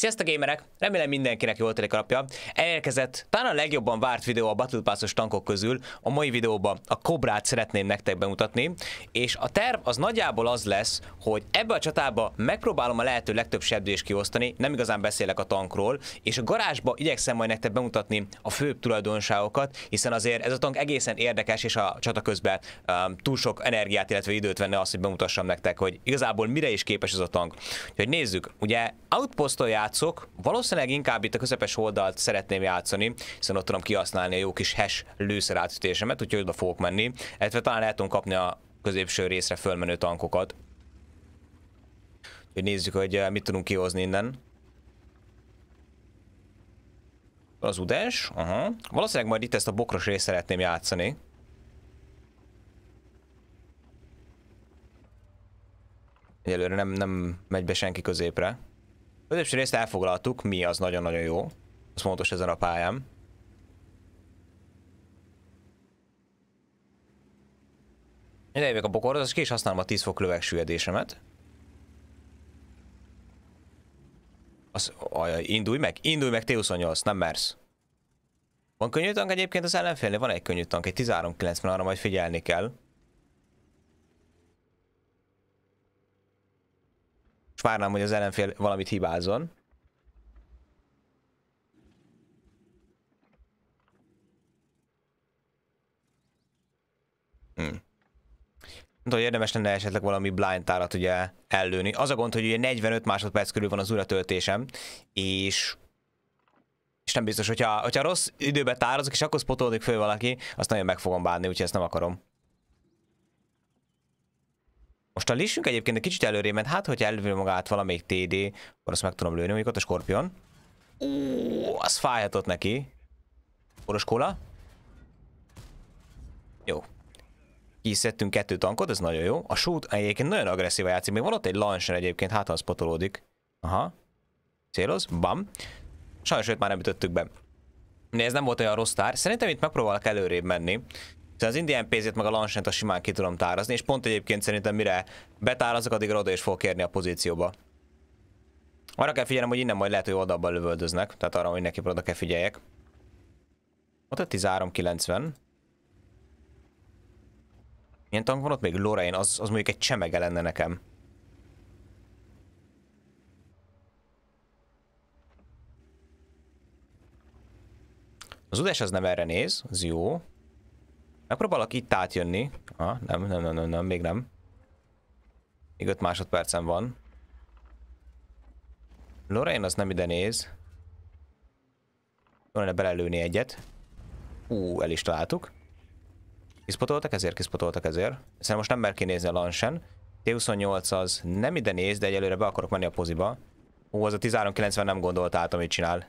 Sziasztok gamerek! Remélem mindenkinek jól telik a napja. Elérkezett talán a legjobban várt videó a Battle Pass-os tankok közül. A mai videóban a Kobrát szeretném nektek bemutatni, és a terv az nagyjából az lesz, hogy ebbe a csatába megpróbálom a lehető legtöbb sebzést kiosztani, nem igazán beszélek a tankról, és a garázsba igyekszem majd nektek bemutatni a főbb tulajdonságokat, hiszen azért ez a tank egészen érdekes, és a csata közben um, túl sok energiát, illetve időt venne az, hogy bemutassam nektek, hogy igazából mire is képes ez a tank. Úgyhogy nézzük, ugye outpostolják játszok. Valószínűleg inkább itt a közepes oldalt szeretném játszani, hiszen ott tudom kihasználni a jó kis hash lőszer átütésemet, úgyhogy oda fogok menni. Illetve talán lehet tudom kapni a középső részre fölmenő tankokat. Úgyhogy nézzük, hogy eh, mit tudunk kihozni innen. Az udes, aha. Valószínűleg majd itt ezt a bokros részt szeretném játszani. Egyelőre nem, nem megy be senki középre. Középső részt elfoglaltuk, mi az nagyon-nagyon jó. Az fontos ezen a pályán. Idejövök a bokorhoz, és ki is használom a 10 fok lövegsüllyedésemet. Az, ajaj, indulj meg, indulj meg T28, nem mersz. Van könnyű tank egyébként az ellenfélnél? Van egy könnyű tank, egy 13-90, arra majd figyelni kell. várnám, hogy az ellenfél valamit hibázzon. Hmm. De, érdemes lenne esetleg valami blind tárat ugye ellőni. Az a gond, hogy ugye 45 másodperc körül van az újratöltésem, és és nem biztos, hogyha, hogyha rossz időbe tározok, és akkor spotolódik föl valaki, azt nagyon meg fogom bánni, úgyhogy ezt nem akarom. Most a lissünk egyébként egy kicsit előré ment, hát hogyha elvő magát valamelyik TD, akkor azt meg tudom lőni, mondjuk ott a Scorpion. Ó, az fájhatott neki. Boros Jó. Kiszedtünk kettő tankot, ez nagyon jó. A shoot egyébként nagyon agresszíva játszik, még van ott egy launcher egyébként, hát az potolódik. Aha. Céloz, bam. Sajnos őt már nem ütöttük be. De ez nem volt olyan rossz tár. Szerintem itt megpróbálok előrébb menni. Tehát az indián pénzét meg a lansent a simán ki tudom tárazni, és pont egyébként szerintem mire betárazok, addig oda is fog kérni a pozícióba. Arra kell figyelnem, hogy innen majd lehet, hogy oldalban lövöldöznek, tehát arra mindenképpen oda kell figyeljek. Ott a 1390. Milyen tank van ott még? Lorraine, az, az mondjuk egy csemege lenne nekem. Az udás az nem erre néz, az jó. Megpróbálok itt átjönni. Ha, nem, nem, nem, nem, nem, még nem. Még 5 másodpercem van. Lorraine az nem ide néz. Jó lenne belelőni egyet. Ú, el is találtuk. Kiszpotoltak ezért, kiszpotoltak ezért. Szerintem most nem mer kinézni a lansen. T28 az nem ide néz, de egyelőre be akarok menni a poziba. Ó, az a 1390 nem gondolt át, amit csinál.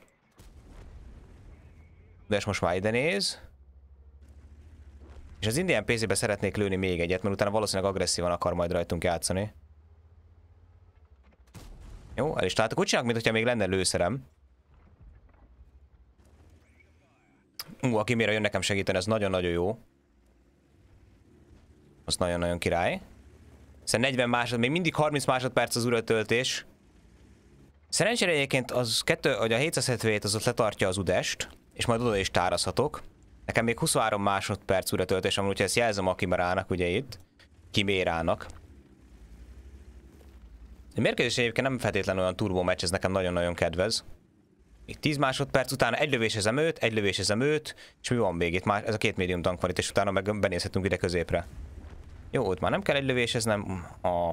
De és most már ide néz. És az indián pc szeretnék lőni még egyet, mert utána valószínűleg agresszívan akar majd rajtunk játszani. Jó, el is találtak. Úgy csinálok, hogyha még lenne lőszerem. Ú, aki mire jön nekem segíteni, ez nagyon-nagyon jó. Az nagyon-nagyon király. Szerintem 40 másod, még mindig 30 másodperc az töltés. Szerencsére egyébként az kettő, hogy a 777 az ott letartja az udest, és majd oda is tárazhatok. Nekem még 23 másodperc újra töltés, amúgy ezt jelzem a kimerának, ugye itt. Kimérának. A mérkőzés egyébként nem feltétlenül olyan turbó meccs, ez nekem nagyon-nagyon kedvez. Itt 10 másodperc után egy lövésezem őt, egy lövésezem őt, és mi van még itt? Már ez a két médium tank van itt, és utána meg benézhetünk ide középre. Jó, ott már nem kell egy lövéseznem. A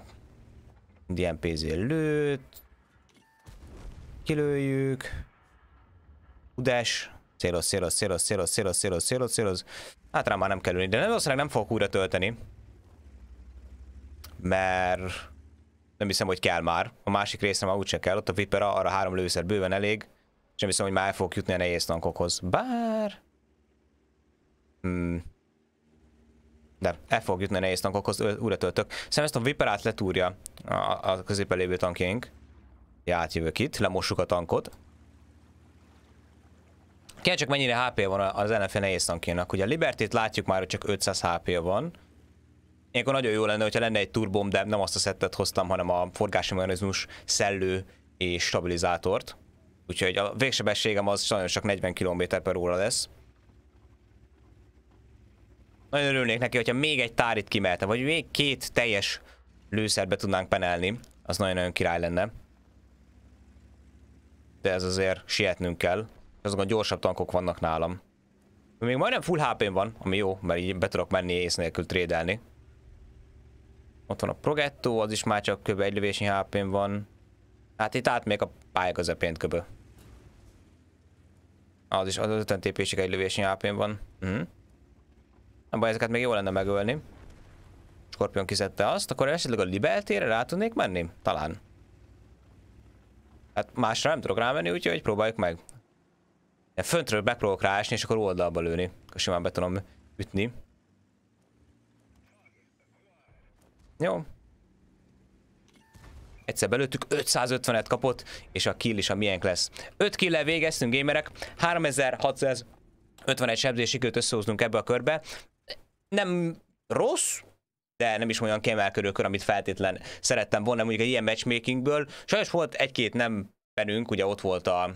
DMPZ lőtt. Kilőjük. Udes. Céloz, céloz, céloz, céloz, céloz, céloz, céloz, céloz. Hát rám már nem kell ülni, de valószínűleg nem fogok újra tölteni. Mert nem hiszem, hogy kell már. A másik részre már úgyse kell, ott a vipera arra három lőszer bőven elég. És nem hiszem, hogy már el fogok jutni a nehéz tankokhoz. Bár... Hmm. De el fogok jutni a nehéz tankokhoz, újra töltök. Szerintem ezt a Viperát letúrja a, a középen lévő tankjaink. Ja, átjövök itt, lemossuk a tankot. Kérdés csak mennyire hp van az ellenfél nehéz tankénak. Ugye a Libertét látjuk már, hogy csak 500 hp van. akkor nagyon jó lenne, hogyha lenne egy turbom, de nem azt a szettet hoztam, hanem a forgási mechanizmus, szellő és stabilizátort. Úgyhogy a végsebességem az sajnos csak 40 km per óra lesz. Nagyon örülnék neki, hogyha még egy tárit kimehetne, vagy még két teljes lőszerbe tudnánk penelni. Az nagyon-nagyon király lenne. De ez azért sietnünk kell azok a gyorsabb tankok vannak nálam. Még majdnem full hp van, ami jó, mert így be tudok menni ész nélkül trédelni. Ott van a Progetto, az is már csak kb. egy lövésnyi hp van. Hát itt át még a pálya közepén kb. Az is az 50 tépésig egy lövésnyi hp van. Mhm. Uh -huh. Nem baj, ezeket még jó lenne megölni. Skorpion kizette azt, akkor esetleg a Libertére rá tudnék menni? Talán. Hát másra nem tudok rámenni, úgyhogy próbáljuk meg. De föntről megpróbálok ráesni, és akkor oldalba lőni. Akkor simán be tudom ütni. Jó. Egyszer belőttük, 550-et kapott, és a kill is a miénk lesz. 5 kill végeztünk, gamerek. 3651 sebzés sikerült összehoznunk ebbe a körbe. Nem rossz, de nem is olyan kiemelkedő kör, amit feltétlen szerettem volna, mondjuk egy ilyen matchmakingből. Sajnos volt egy-két nem penünk, ugye ott volt a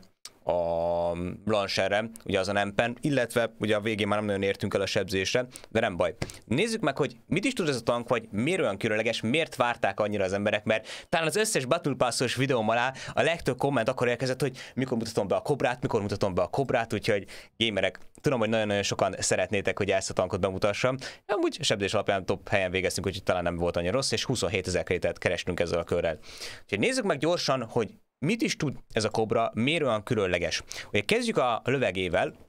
a Blancherre, ugye az a nempen, illetve ugye a végén már nem nagyon értünk el a sebzésre, de nem baj. Nézzük meg, hogy mit is tud ez a tank, vagy miért olyan különleges, miért várták annyira az emberek, mert talán az összes Battle Pass-os videóm alá a legtöbb komment akkor érkezett, hogy mikor mutatom be a kobrát, mikor mutatom be a kobrát, úgyhogy gamerek, tudom, hogy nagyon-nagyon sokan szeretnétek, hogy ezt a tankot bemutassam. Amúgy sebzés alapján top helyen végeztünk, úgyhogy talán nem volt annyira rossz, és 27 ezer krétet ezzel a körrel. Úgyhogy nézzük meg gyorsan, hogy mit is tud ez a kobra, miért olyan különleges? Ugye kezdjük a lövegével,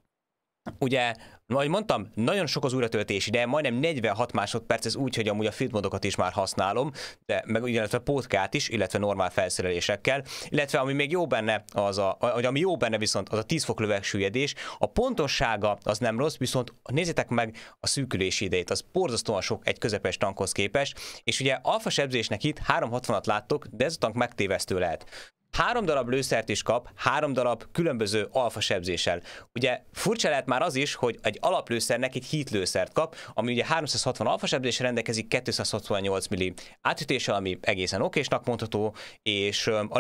Ugye, ahogy mondtam, nagyon sok az újratöltés ide, majdnem 46 másodperc, ez úgy, hogy amúgy a filtmodokat is már használom, de meg illetve pótkát is, illetve normál felszerelésekkel, illetve ami még jó benne, az a, vagy ami jó benne viszont, az a 10 fok lövegsüllyedés. A pontossága az nem rossz, viszont nézzétek meg a szűkülési idejét, az borzasztóan sok egy közepes tankhoz képest, és ugye alfa sebzésnek itt 360-at láttok, de ez a tank megtévesztő lehet három darab lőszert is kap, három darab különböző alfa sebzéssel. Ugye furcsa lehet már az is, hogy egy alaplőszernek egy hítlőszert kap, ami ugye 360 alfa sebzésre rendelkezik, 268 milli átütése, ami egészen okésnak mondható, és a, a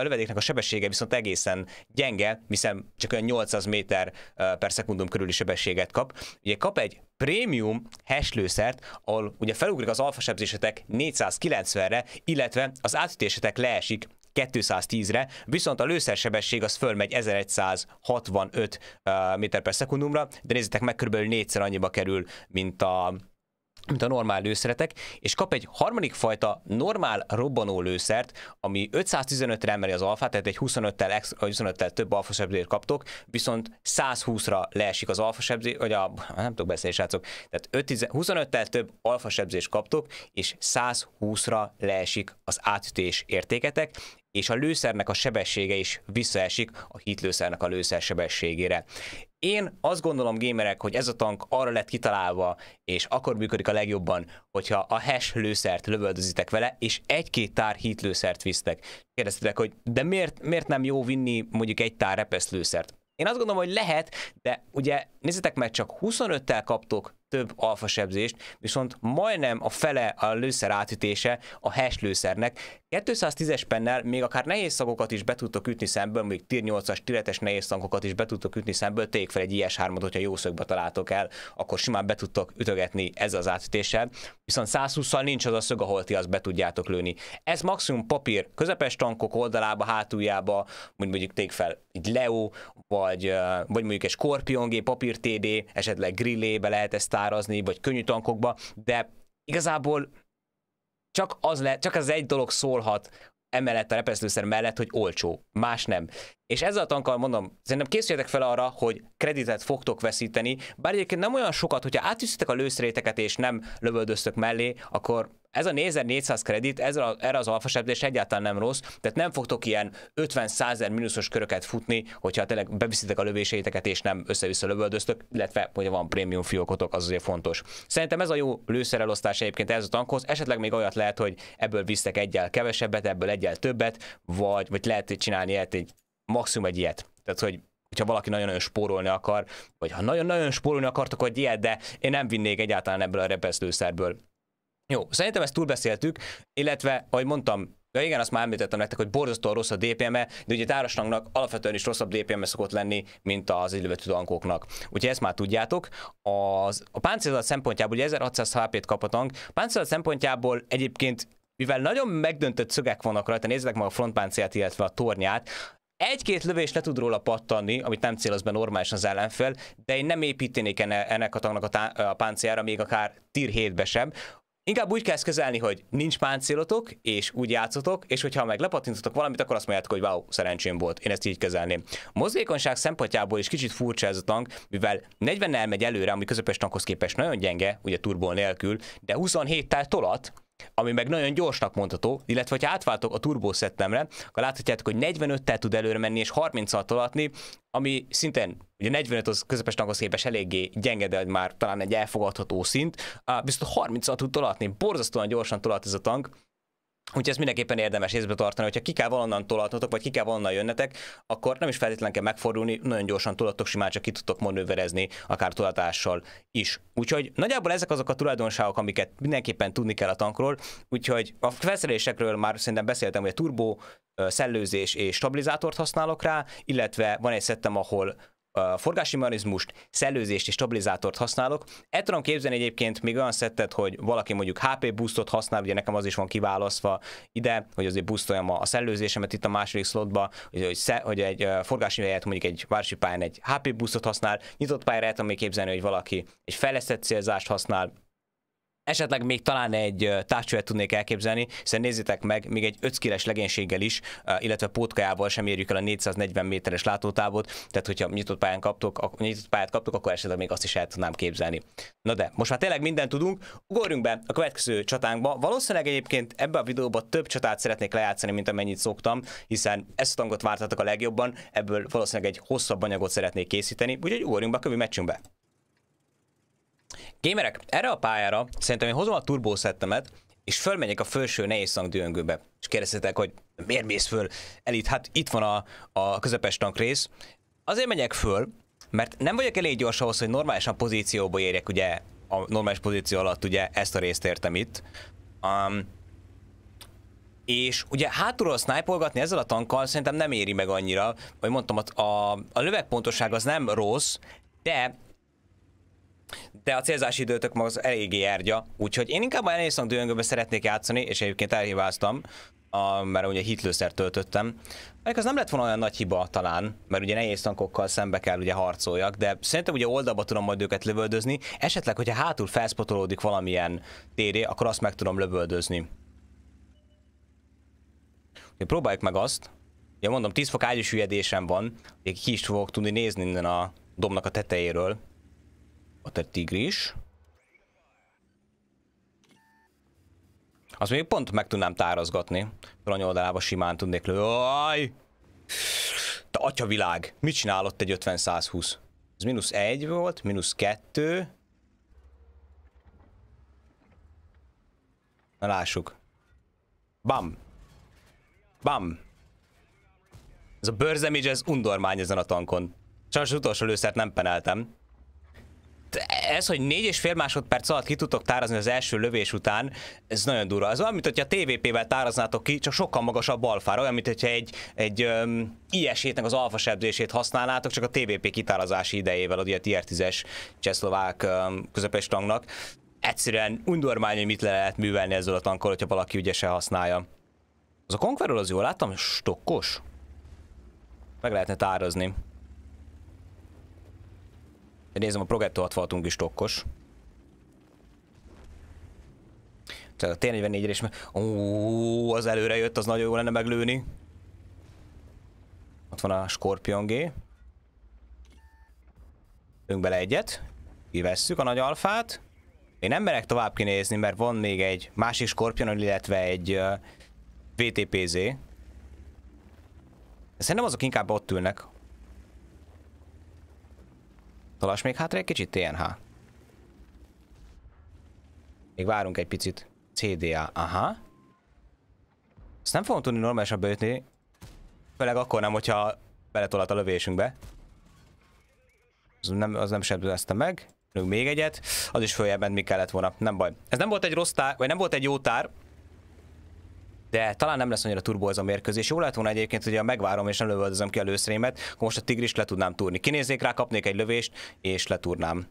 lövedéknek a sebessége viszont egészen gyenge, hiszen csak olyan 800 méter per szekundum körüli sebességet kap. Ugye kap egy prémium heslőszert, ahol ugye felugrik az alfa sebzésetek 490-re, illetve az átütésetek leesik 210-re, viszont a lőszersebesség az fölmegy 1165 méter per szekundumra, de nézzétek meg, körülbelül négyszer annyiba kerül, mint a mint a normál lőszeretek, és kap egy harmadik fajta normál robbanó lőszert, ami 515-re emeli az alfát, tehát egy 25-tel, 25-tel több alfasebzést kaptok, viszont 120-ra leesik az alfasebzés, vagy a, nem tudok beszélni, srácok, tehát 25-tel több alfasebzést kaptok, és 120-ra leesik az átütés értéketek, és a lőszernek a sebessége is visszaesik a hitlőszernek a lőszer sebességére. Én azt gondolom, gémerek, hogy ez a tank arra lett kitalálva, és akkor működik a legjobban, hogyha a hash lőszert lövöldözitek vele, és egy-két tár hitlőszert visztek. Kérdeztetek, hogy de miért, miért nem jó vinni mondjuk egy tár repeszlőszert? Én azt gondolom, hogy lehet, de ugye nézzetek meg, csak 25-tel kaptok több alfasebzést, viszont majdnem a fele a lőszer átütése a hash lőszernek. 210-es pennel még akár nehéz szagokat is be tudtok ütni szemből, még tier 8-as, tiretes nehéz szagokat is be tudtok ütni szemből, tegyék fel egy ilyes 3 hogyha jó szögbe találtok el, akkor simán be tudtok ütögetni ez az átütéssel. Viszont 120-szal nincs az a szög, ahol ti azt be tudjátok lőni. Ez maximum papír, közepes tankok oldalába, hátuljába, mondjuk tegyék fel egy Leo, vagy, vagy mondjuk egy Scorpion G, papír TD, esetleg grillébe lehet ezt szárazni, vagy könnyű tankokba, de igazából csak az, le, csak az egy dolog szólhat emellett a repesztőszer mellett, hogy olcsó, más nem. És ezzel a tankkal mondom, szerintem készüljetek fel arra, hogy kreditet fogtok veszíteni, bár egyébként nem olyan sokat, hogyha átűztetek a lőszeréteket és nem lövöldöztök mellé, akkor ez a 4400 kredit ez a, erre az alfasebzés egyáltalán nem rossz, tehát nem fogtok ilyen 50-100 minuszos köröket futni, hogyha tényleg beviszitek a lövéseiteket és nem össze-vissza lövöldöztök, illetve hogyha van prémium fiókotok, az azért fontos. Szerintem ez a jó lőszerelosztás egyébként ez a tankhoz, esetleg még olyat lehet, hogy ebből visztek egyel kevesebbet, ebből egyel többet, vagy, vagy lehet csinálni ilyet, egy maximum egy ilyet. Tehát, hogy hogyha valaki nagyon-nagyon spórolni akar, vagy ha nagyon-nagyon spórolni akartok, hogy ilyet, de én nem vinnék egyáltalán ebből a repesztőszerből jó, szerintem ezt túlbeszéltük, illetve, ahogy mondtam, de igen, azt már említettem nektek, hogy borzasztóan rossz a DPM-e, de ugye tárosnagnak alapvetően is rosszabb DPM-e szokott lenni, mint az illető tankoknak. Úgyhogy ezt már tudjátok. Az, a páncélzat szempontjából ugye 1600 HP-t kap a tank. páncélzat szempontjából egyébként, mivel nagyon megdöntött szögek vannak rajta, nézzek meg a frontpáncélt, illetve a tornyát, egy-két lövés le tud róla pattanni, amit nem céloz be normálisan az ellenfél, de én nem építenék ennek a tagnak a, a páncélra, még akár tier 7 sem inkább úgy kezd kezelni, hogy nincs páncélotok, és úgy játszotok, és hogyha meg lepatintotok valamit, akkor azt mondjátok, hogy wow, szerencsém volt. Én ezt így kezelném. mozgékonyság szempontjából is kicsit furcsa ez a tank, mivel 40 nel megy előre, ami közepes tankhoz képest nagyon gyenge, ugye turból nélkül, de 27 tel tolat, ami meg nagyon gyorsnak mondható, illetve ha átváltok a turbo szettemre, akkor láthatjátok, hogy 45-tel tud előre menni és 30-al tolatni, ami szintén, ugye 45 az közepes taghoz képest eléggé gyenge, de már talán egy elfogadható szint, viszont 30-al tud tolatni, borzasztóan gyorsan tolat ez a tank, Úgyhogy ezt mindenképpen érdemes észbe tartani, hogyha ki kell valonnan tolatnotok, vagy ki kell valonnan jönnetek, akkor nem is feltétlenül kell megfordulni, nagyon gyorsan tolatok, simán csak ki tudtok manőverezni, akár tolatással is. Úgyhogy nagyjából ezek azok a tulajdonságok, amiket mindenképpen tudni kell a tankról. Úgyhogy a felszerelésekről már szerintem beszéltem, hogy a turbó, szellőzés és stabilizátort használok rá, illetve van egy szettem, ahol forgási mechanizmust, szellőzést és stabilizátort használok. El tudom képzelni egyébként még olyan szettet, hogy valaki mondjuk HP boostot használ, ugye nekem az is van kiválasztva ide, hogy azért boostoljam a szellőzésemet itt a második slotba, hogy, egy forgási helyet, mondjuk egy városi pályán egy HP boostot használ, nyitott pályára el tudom még képzelni, hogy valaki egy fejlesztett célzást használ, esetleg még talán egy tárcsövet tudnék elképzelni, hiszen nézzétek meg, még egy 5 kiles legénységgel is, illetve pótkájával sem érjük el a 440 méteres látótávot, tehát hogyha nyitott, pályán kaptok, nyitott pályát kaptok, akkor esetleg még azt is el tudnám képzelni. Na de, most már tényleg mindent tudunk, ugorjunk be a következő csatánkba. Valószínűleg egyébként ebbe a videóba több csatát szeretnék lejátszani, mint amennyit szoktam, hiszen ezt a tangot vártatok a legjobban, ebből valószínűleg egy hosszabb anyagot szeretnék készíteni, úgyhogy ugorjunk be a meccsünkbe. Gémerek, erre a pályára szerintem én hozom a turbószettemet szettemet, és fölmegyek a felső nehéz szangdőngőbe. És kérdeztetek, hogy miért mész föl? Elit, hát itt van a, a közepes tankrész. Azért megyek föl, mert nem vagyok elég gyors ahhoz, hogy normálisan pozícióba érjek, ugye a normális pozíció alatt ugye ezt a részt értem itt. Um, és ugye hátulról sznájpolgatni ezzel a tankkal szerintem nem éri meg annyira, vagy mondtam, a, a, a lövegpontosság az nem rossz, de de a célzási időtök maga az eléggé járja, úgyhogy én inkább a Alison Duangöbe szeretnék játszani, és egyébként elhibáztam, a, mert ugye hitlőszer töltöttem. Mert az nem lett volna olyan nagy hiba talán, mert ugye nehéz tankokkal szembe kell ugye harcoljak, de szerintem ugye oldalba tudom majd őket lövöldözni, esetleg, hogyha hátul felszpotolódik valamilyen téré, akkor azt meg tudom lövöldözni. Ugye próbáljuk meg azt, ugye mondom, 10 fok ágyus van, van, ki is fogok tudni nézni innen a domnak a tetejéről, ott egy tigris. Azt még pont meg tudnám tárazgatni. Torony oldalába simán tudnék lő. Aj! Te atyavilág! Mit csinálott egy 50-120? Ez mínusz 1 volt, mínusz 2. Na lássuk. Bam! Bam! Ez a burst damage, ez undormány ezen a tankon. Sajnos az utolsó lőszert nem peneltem. Hát ez, hogy négy és fél másodperc alatt ki tudtok tárazni az első lövés után, ez nagyon durva. Az olyan, mint hogyha TVP-vel táraznátok ki, csak sokkal magasabb alfára, olyan, mint hogyha egy, egy um, ilyesétnek az alfa sebzését használnátok, csak a TVP kitárazási idejével, a tier 10-es csehszlovák um, közepes tangnak. Egyszerűen undormány, hogy mit le lehet művelni ezzel a tankkal, hogyha valaki ügyesen használja. Az a Conqueror az jól láttam, stokkos. Meg lehetne tárazni. Nézem, a Progetto aszfaltunk is tokkos. Tehát a T44-re is meg... az előre jött, az nagyon jó lenne meglőni. Ott van a Scorpion G. Lőnk bele egyet. Kivesszük a nagy alfát. Én nem merek tovább kinézni, mert van még egy másik Scorpion, illetve egy uh, VTPZ. Szerintem azok inkább ott ülnek. Talás még hátra egy kicsit, TNH. Még várunk egy picit. CDA, aha. Ezt nem fogom tudni normálisan beütni. Főleg akkor nem, hogyha beletolat a lövésünkbe. Az nem, az nem sebzezte meg. Még egyet. Az is följebb ment, mi kellett volna. Nem baj. Ez nem volt egy rossz tár, vagy nem volt egy jó tár de talán nem lesz annyira turbó ez a mérkőzés. Jó lett volna egyébként, hogy megvárom és nem lövöldözöm ki a lőszrémet, akkor most a tigris le tudnám túrni. Kinézzék rá, kapnék egy lövést, és letúrnám.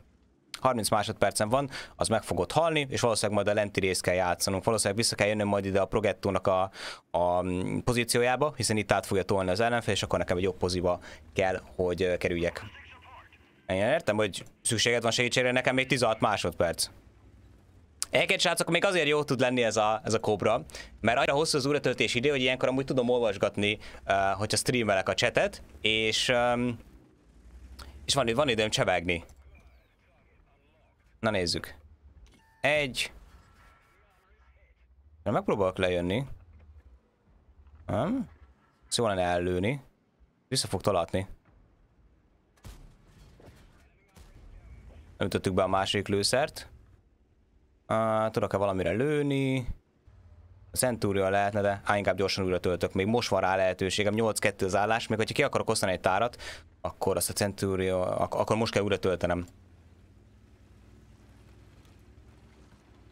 30 másodpercen van, az meg fogod halni, és valószínűleg majd a lenti részt kell játszanunk. Valószínűleg vissza kell jönnöm majd ide a Progettónak a, a mm, pozíciójába, hiszen itt át fogja tolni az ellenfél, és akkor nekem egy jobb poziba kell, hogy kerüljek. Én értem, hogy szükséged van segítségre, nekem még 16 másodperc. Egyébként srácok, még azért jó tud lenni ez a, ez a kobra, mert annyira hosszú az óratöltés idő, hogy ilyenkor amúgy tudom olvasgatni, uh, hogyha streamelek a chatet, és, um, és van, van időm csevegni. Na nézzük. Egy. Na, megpróbálok lejönni. Nem? Szóval lenne ellőni. Vissza fog találni. Nem ütöttük be a másik lőszert. Uh, Tudok-e valamire lőni? A lehetne, de á, inkább gyorsan újra töltök. Még most van rá lehetőségem, 8-2 az állás. Még ha ki akarok osztani egy tárat, akkor azt a centúria, ak akkor most kell újra töltenem.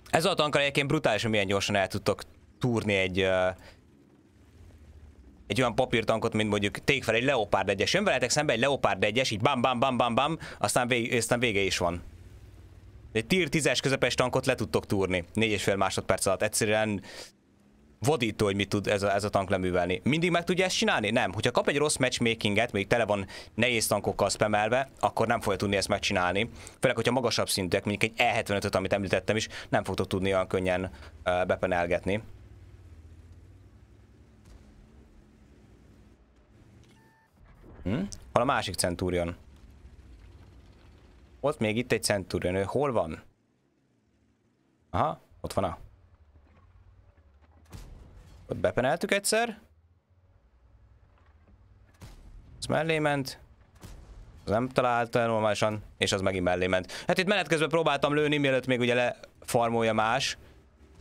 Ez a tankra egyébként hogy milyen gyorsan el tudtok túrni egy uh, egy olyan papírtankot, mint mondjuk tég fel egy leopárd egyes. Jön veletek szembe egy leopárd egyes, így bam bam bam bam bam, aztán, vég, aztán vége is van egy tier 10-es közepes tankot le tudtok túrni 4,5 másodperc alatt. Egyszerűen vadító, hogy mit tud ez a, ez a tank leművelni. Mindig meg tudja ezt csinálni? Nem. Hogyha kap egy rossz matchmakinget, még tele van nehéz tankokkal spemelve, akkor nem fogja tudni ezt megcsinálni. Főleg, hogyha magasabb szintűek, mondjuk egy E75-öt, amit említettem is, nem fogtok tudni olyan könnyen uh, bepenelgetni. Hm? Hol a másik Centurion? Ott még itt egy Centurion. Ő hol van? Aha, ott van a... Ott bepeneltük egyszer. Az mellé ment. Az nem találta normálisan, és az megint mellé ment. Hát itt menet közben próbáltam lőni, mielőtt még ugye lefarmolja más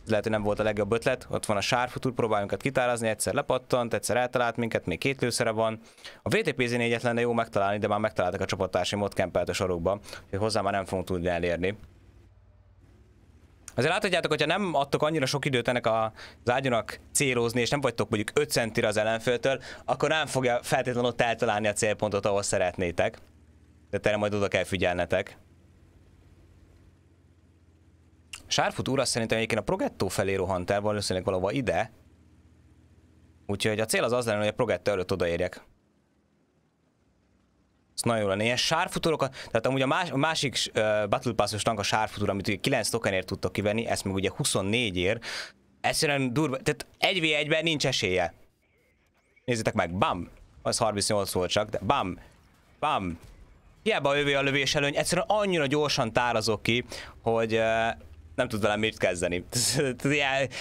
lehet, hogy nem volt a legjobb ötlet, ott van a sárfutúr, próbáljunk ott kitárazni, egyszer lepattant, egyszer eltalált minket, még két lőszere van. A VTPZ 4 lenne jó megtalálni, de már megtaláltak a csapattársaim ott kempelt a sorokba, hogy hozzá már nem fogunk tudni elérni. Azért láthatjátok, hogyha nem adtok annyira sok időt ennek a, az ágyonak célozni, és nem vagytok mondjuk 5 centire az ellenféltől, akkor nem fogja feltétlenül ott eltalálni a célpontot, ahol szeretnétek. De erre majd oda kell figyelnetek. Sárfut úr azt szerintem egyébként a Progetto felé rohant el, valószínűleg valahova ide. Úgyhogy a cél az az lenne, hogy a Progetto előtt odaérjek. Ez nagyon jól lenne. Ilyen sárfutorokat, tehát amúgy a, más, a másik uh, Battle Pass-os tank a sárfutor, amit ugye 9 tokenért tudtak kivenni, ezt meg ugye 24 ér. Egyszerűen durva, tehát 1v1-ben nincs esélye. Nézzétek meg, bam! Az 38 volt csak, de bam! Bam! Hiába a jövő a lövés előny, egyszerűen annyira gyorsan tárazok ki, hogy uh, nem tud velem mit kezdeni.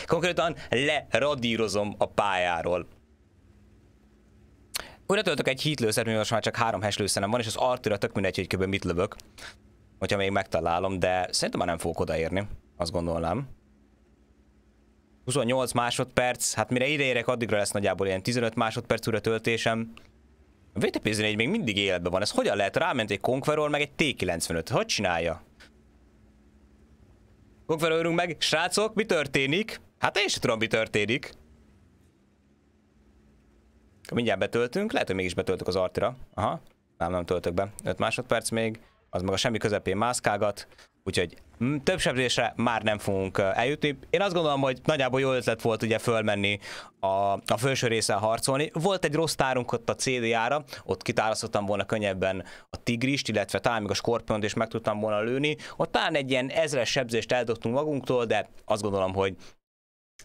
Konkrétan leradírozom a pályáról. Újra töltök egy hitlőszert, mivel most már csak három heslőszerem van, és az artőre tök mindegy, hogy mit lövök. Hogyha még megtalálom, de szerintem már nem fogok odaérni. Azt gondolnám. 28 másodperc, hát mire ideérek, addigra lesz nagyjából ilyen 15 másodperc újra töltésem. A VTP még mindig életben van, ez hogyan lehet? Ráment egy Conqueror, meg egy T95, hogy csinálja? Konferálunk meg. Srácok, mi történik? Hát én sem tudom, mi történik. Mindjárt betöltünk. Lehet, hogy mégis betöltök az artira. Aha. Nem, nem töltök be. 5 másodperc még az meg a semmi közepén mászkálgat, úgyhogy mm, több sebzésre már nem fogunk eh, eljutni. Én azt gondolom, hogy nagyjából jó ötlet volt ugye fölmenni a, a felső részen harcolni. Volt egy rossz tárunk ott a CD-ára, ott kitárasztottam volna könnyebben a tigrist, illetve talán még a skorpiont is meg tudtam volna lőni. Ott talán egy ilyen ezres sebzést eldobtunk magunktól, de azt gondolom, hogy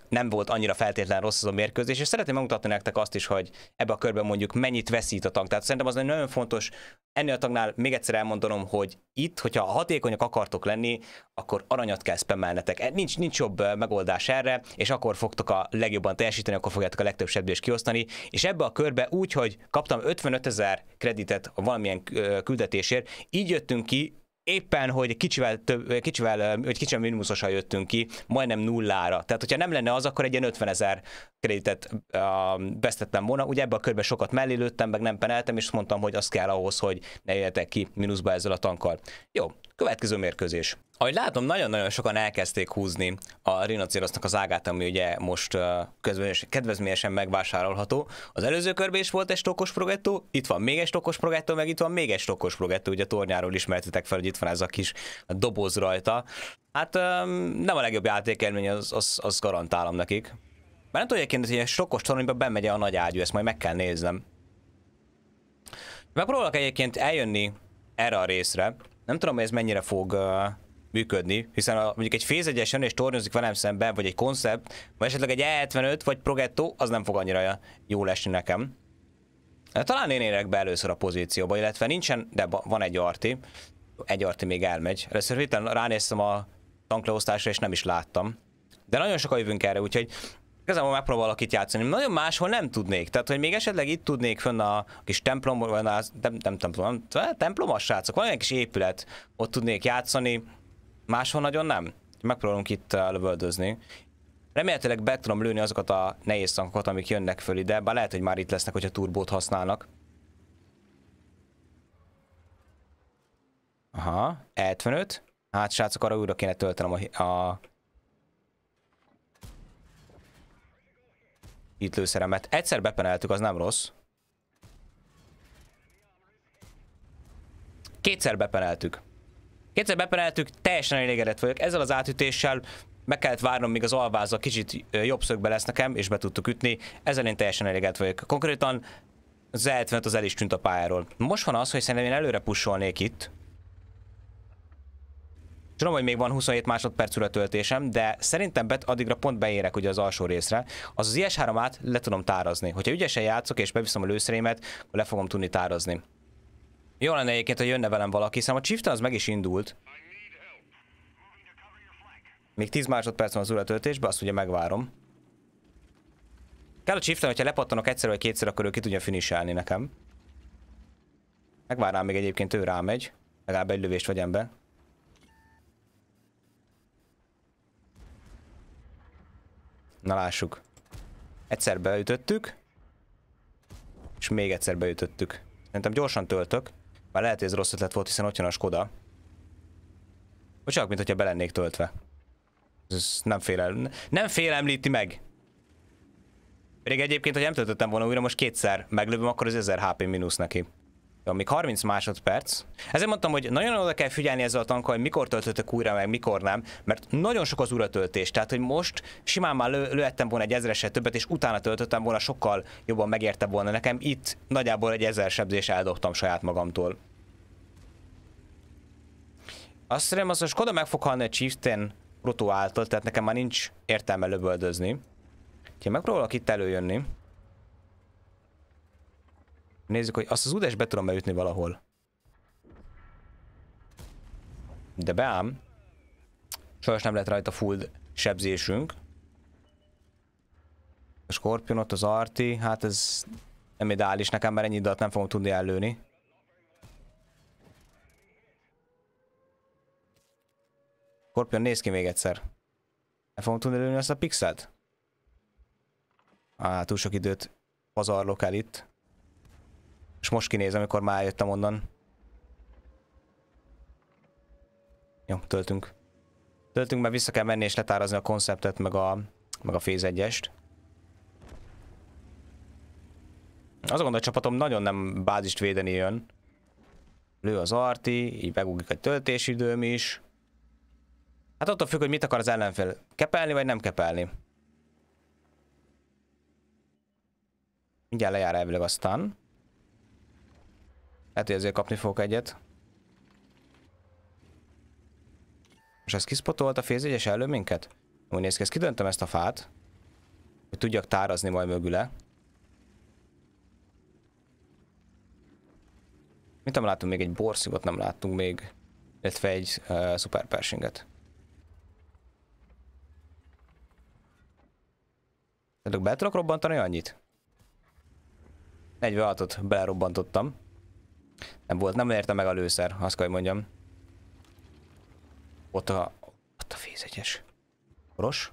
nem volt annyira feltétlen rossz az a mérkőzés, és szeretném megmutatni nektek azt is, hogy ebbe a körben mondjuk mennyit veszít a tank. Tehát szerintem az nagyon fontos, ennél a tagnál még egyszer elmondanom, hogy itt, hogyha hatékonyak akartok lenni, akkor aranyat kell spammelnetek. E, nincs, nincs jobb megoldás erre, és akkor fogtok a legjobban teljesíteni, akkor fogjátok a legtöbb sebzést kiosztani. És ebbe a körbe úgy, hogy kaptam 55 ezer kreditet valamilyen küldetésért, így jöttünk ki éppen, hogy kicsivel, több, kicsivel, hogy kicsivel minimuszosan jöttünk ki, majdnem nullára. Tehát, hogyha nem lenne az, akkor egy ilyen 50 ezer kreditet vesztettem volna. Ugye ebbe a körbe sokat mellé lőttem, meg nem peneltem, és mondtam, hogy az kell ahhoz, hogy ne jöjjetek ki mínuszba ezzel a tankkal. Jó, következő mérkőzés ahogy látom, nagyon-nagyon sokan elkezdték húzni a rinocérosznak az ágát, ami ugye most kedvezményesen megvásárolható. Az előző körben is volt egy stokos progettó, itt van még egy stokos progettó, meg itt van még egy stokos progettó, ugye a tornyáról ismertetek fel, hogy itt van ez a kis doboz rajta. Hát nem a legjobb játékélmény, az, az, az garantálom nekik. Mert nem tudja kérdezni, hogy egy stokos toronyba bemegy a nagy ágyú, ezt majd meg kell néznem. Megpróbálok egyébként eljönni erre a részre. Nem tudom, hogy ez mennyire fog működni, hiszen a, mondjuk egy fézegyes jön és tornyozik velem szemben, vagy egy koncept, vagy esetleg egy E75, vagy Progetto, az nem fog annyira jól esni nekem. Hát talán én érek be először a pozícióba, illetve nincsen, de van egy arti. Egy arti még elmegy. Először hirtelen ránéztem a tankleosztásra, és nem is láttam. De nagyon sokan jövünk erre, úgyhogy igazából megpróbálok itt játszani. Nagyon máshol nem tudnék. Tehát, hogy még esetleg itt tudnék fönn a kis templom, vagy a, nem, nem templom, nem, templom a srácok, van egy kis épület, ott tudnék játszani. Máshol nagyon nem. Megpróbálunk itt eh, lövöldözni. Remélhetőleg be tudom lőni azokat a nehéz tankokat, amik jönnek föl ide, bár lehet, hogy már itt lesznek, hogyha turbót használnak. Aha, 75. Hát srácok, arra újra kéne töltenem a... a... Itt lőszeremet. Egyszer bepeneltük, az nem rossz. Kétszer bepeneltük. Kétszer bepereltük, teljesen elégedett vagyok. Ezzel az átütéssel meg kellett várnom, míg az alváza kicsit jobb szögbe lesz nekem, és be tudtuk ütni. Ezzel én teljesen elégedett vagyok. Konkrétan az 75 az el is tűnt a pályáról. Most van az, hogy szerintem én előre pusolnék itt. Tudom, hogy még van 27 másodperc töltésem, de szerintem bet addigra pont beérek ugye az alsó részre. Az az IS3-át le tudom tárazni. Hogyha ügyesen játszok és beviszem a lőszerémet, le fogom tudni tárazni. Jó lenne egyébként, hogy jönne velem valaki, hiszen a Chieftain az meg is indult. Még 10 másodperc van az uratöltésbe, azt ugye megvárom. Kell a Chieftain, hogyha lepattanok egyszer vagy kétszer, akkor ő ki tudja finisálni nekem. Megvárnám még egyébként, ő rámegy. Legalább egy lövést vagy ember. Na lássuk. Egyszer beütöttük. És még egyszer beütöttük. Szerintem gyorsan töltök. Bár lehet, hogy ez rossz ötlet volt, hiszen ott jön a Skoda. Hogy csak, mint hogyha belennék töltve. Ez nem félel... Nem félemlíti meg! Pedig egyébként, hogy nem töltöttem volna újra, most kétszer meglövöm, akkor az 1000 HP mínusz neki. Jó, még 30 másodperc. Ezért mondtam, hogy nagyon oda kell figyelni ezzel a tankkal, hogy mikor töltöttek újra, meg mikor nem, mert nagyon sok az töltés. Tehát, hogy most simán már lő, lőhettem volna egy ezresre többet, és utána töltöttem volna, sokkal jobban megérte volna nekem. Itt nagyjából egy ezer sebzés eldobtam saját magamtól. Azt hiszem, az a Skoda meg fog halni a Chieftain Proto által, tehát nekem már nincs értelme lövöldözni. Úgyhogy megpróbálok itt előjönni. Nézzük, hogy azt az udes be tudom beütni valahol. De beám. Sajnos nem lett rajta full sebzésünk. A Scorpion ott az Arti, hát ez nem ideális nekem, mert ennyi időt nem fogom tudni ellőni. Scorpion, néz ki még egyszer. Nem fogom tudni ellőni azt a pixelt? Á, túl sok időt pazarlok el itt. És most kinézem, amikor már eljöttem onnan. Jó, töltünk. Töltünk, mert vissza kell menni és letárazni a konceptet, meg a, meg a Phase 1-est. Az a gond, a csapatom nagyon nem bázist védeni jön. Lő az arti, így egy töltési töltésidőm is. Hát attól függ, hogy mit akar az ellenfél. Kepelni vagy nem kepelni? Mindjárt lejár elvileg aztán hogy ezért kapni fogok egyet. És ez kiszpotolt a fézégyes elő minket? Úgy néz ki, ezt kidöntöm ezt a fát. Hogy tudjak tárazni majd mögüle. Mit nem látunk még? Egy borszigot nem láttunk még. Illetve egy uh, super persinget. Tehát be tudok robbantani annyit? 46-ot belerobbantottam. Nem volt, nem érte meg a lőszer, azt kell, hogy mondjam. Ott a... Ott a fézegyes. Oros?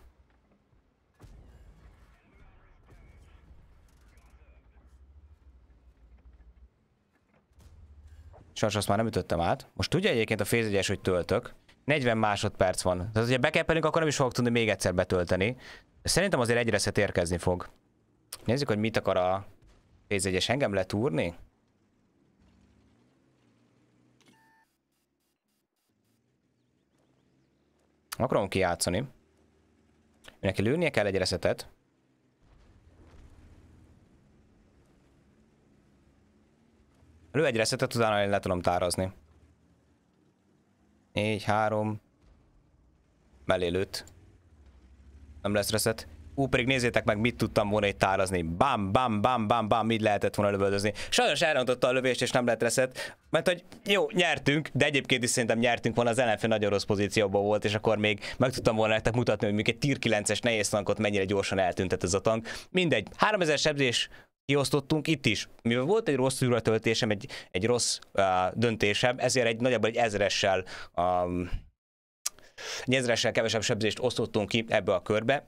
Sajnos azt már nem ütöttem át. Most tudja egyébként a fézegyes, hogy töltök. 40 másodperc van. Tehát, hogyha bekeppelünk, akkor nem is fogok tudni még egyszer betölteni. Szerintem azért egyreszet érkezni fog. Nézzük, hogy mit akar a fézegyes engem letúrni. Akarom kijátszani. Neki lőnie kell egy reszetet. Lő egy reszetet, utána én le tudom tárazni. 4, 3. Mellé lőtt. Nem lesz reszet ú, pedig nézzétek meg, mit tudtam volna itt tárazni. Bam, bam, bam, bam, bam, mit lehetett volna lövöldözni. Sajnos elrontotta a lövést, és nem lett reszett, mert hogy jó, nyertünk, de egyébként is szerintem nyertünk volna, az ellenfél nagyon rossz pozícióban volt, és akkor még meg tudtam volna nektek mutatni, hogy mondjuk egy tier 9-es nehéz tankot mennyire gyorsan eltüntet ez a tank. Mindegy, 3000 sebzés kiosztottunk itt is. Mivel volt egy rossz űrletöltésem, egy, egy rossz uh, döntésem, ezért egy nagyjából egy ezressel um, egy kevesebb sebzést osztottunk ki ebbe a körbe,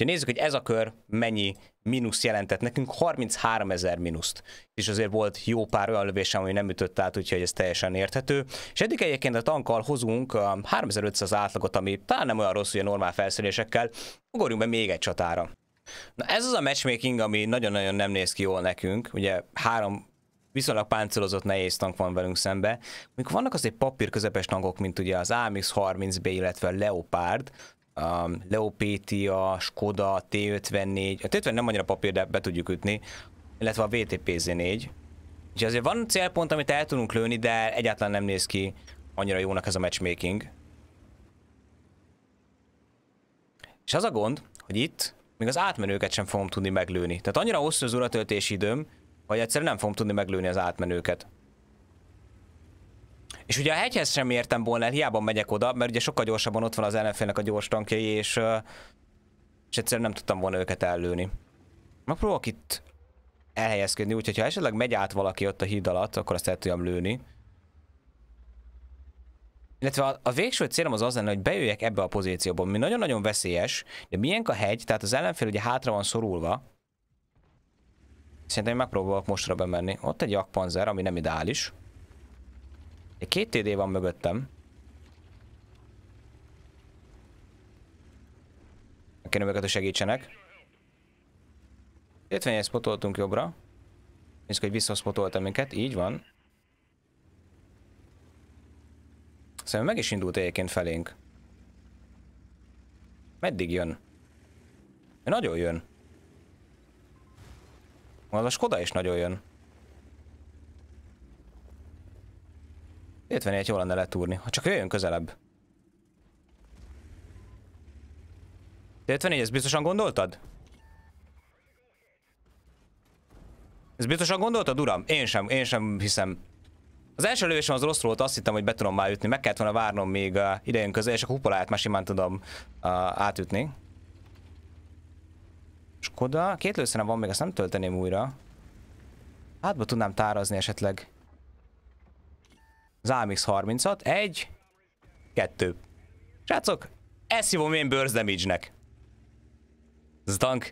Úgyhogy nézzük, hogy ez a kör mennyi mínusz jelentett nekünk, 33 ezer mínuszt. És azért volt jó pár olyan lövésem, ami nem ütött át, úgyhogy ez teljesen érthető. És eddig egyébként a tankkal hozunk 3500 um, átlagot, ami talán nem olyan rossz, a normál felszerelésekkel. Ugorjunk be még egy csatára. Na ez az a matchmaking, ami nagyon-nagyon nem néz ki jól nekünk. Ugye három viszonylag páncélozott nehéz tank van velünk szembe. mikor vannak azért papír közepes tankok, mint ugye az AMX-30B, illetve a Leopard, um, Leopétia, Skoda, T54, a T54 nem annyira papír, de be tudjuk ütni, illetve a z 4 És azért van célpont, amit el tudunk lőni, de egyáltalán nem néz ki annyira jónak ez a matchmaking. És az a gond, hogy itt még az átmenőket sem fogom tudni meglőni. Tehát annyira hosszú az uratöltési időm, hogy egyszerűen nem fogom tudni meglőni az átmenőket. És ugye a hegyhez sem értem volna hiába megyek oda, mert ugye sokkal gyorsabban ott van az ellenfélnek a gyors tankjai, és, és egyszerűen nem tudtam volna őket ellőni. Megpróbálok itt elhelyezkedni, úgyhogy ha esetleg megy át valaki ott a híd alatt, akkor azt el tudjam lőni. Illetve a, a végső célom az az lenne, hogy bejöjjek ebbe a pozícióba, ami nagyon-nagyon veszélyes. De milyen a hegy, tehát az ellenfél ugye hátra van szorulva. Szerintem én megpróbálok mostra bemenni. Ott egy jakpanzer, ami nem ideális. Két TD van mögöttem. Kérem őket, hogy segítsenek. Tétvényes spotoltunk jobbra. Nézzük, hogy visszaszpotoltam minket. Így van. Szerintem meg is indult egyébként felénk. Meddig jön? Nagyon jön. Az a Skoda is nagyon jön. 51 jól lenne letúrni, ha csak jöjjön közelebb. De 54, ezt biztosan gondoltad? Ezt biztosan gondoltad, uram? Én sem, én sem hiszem. Az első lövésem az rossz volt, azt hittem, hogy be tudom már ütni. Meg kellett volna várnom, még uh, idejön közel, és a kupoláját már simán tudom uh, átütni. Skoda, két lőszerem van még, ezt nem tölteném újra. Hátba tudnám tárazni esetleg az AMX 30-at. Egy, kettő. Srácok, ezt hívom én burst damage-nek. Zdank.